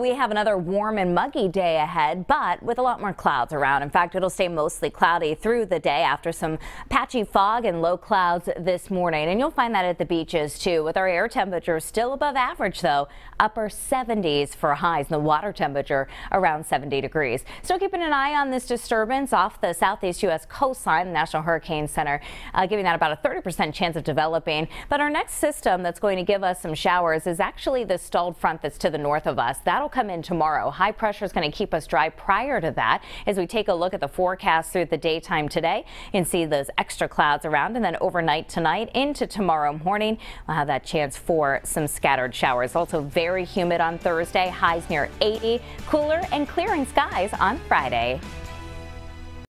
We have another warm and muggy day ahead, but with a lot more clouds around. In fact, it'll stay mostly cloudy through the day after some patchy fog and low clouds this morning. And you'll find that at the beaches too, with our air temperature still above average though, upper 70s for highs and the water temperature around 70 degrees. Still keeping an eye on this disturbance off the southeast U.S. coastline, the National Hurricane Center uh, giving that about a 30% chance of developing. But our next system that's going to give us some showers is actually the stalled front that's to the north of us. That'll That'll come in tomorrow. High pressure is going to keep us dry prior to that as we take a look at the forecast through the daytime today and see those extra clouds around and then overnight tonight into tomorrow morning. We'll have that chance for some scattered showers. Also very humid on Thursday, highs near 80, cooler and clearing skies on Friday.